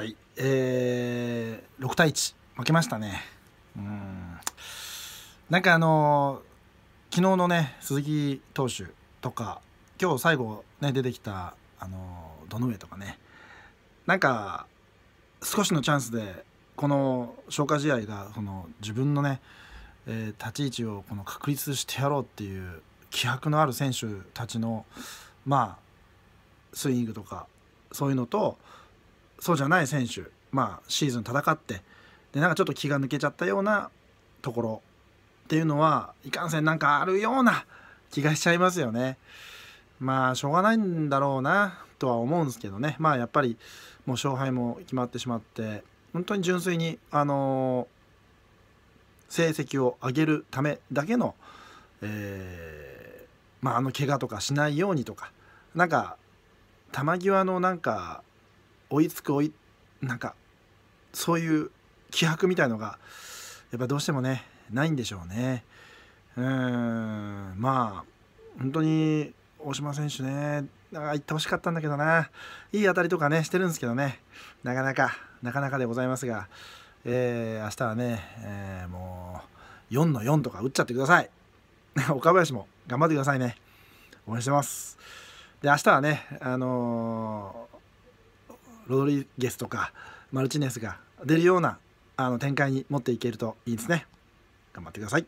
はい、えー、6対1負けましたねうんなんかあのー、昨日のね鈴木投手とか今日最後ね出てきたあのー、堂上とかねなんか少しのチャンスでこの消化試合がその自分のね、えー、立ち位置をこの確立してやろうっていう気迫のある選手たちのまあスイングとかそういうのとそうじゃない選手、まあ、シーズン戦ってでなんかちょっと気が抜けちゃったようなところっていうのはいかんせんなんかあるような 気がしちゃいますよね。まあしょうがないんだろうなとは思うんですけどねまあやっぱりもう勝敗も決まってしまって本当に純粋にあのー、成績を上げるためだけの、えー、まああの怪我とかしないようにとかなんか球際のなんか追いつく追いなんかそういう気迫みたいのがやっぱどうしてもねないんでしょうねうんまあ本当に大島選手ね行ってほしかったんだけどないい当たりとかねしてるんですけどねなかなかなかなかでございますが、えー、明日はね、えー、もう4の4とか打っちゃってください 岡林も頑張ってくださいね応援してますで明日はねあのーロドリゲスとかマルチネスが出るようなあの展開に持っていけるといいですね。頑張ってください。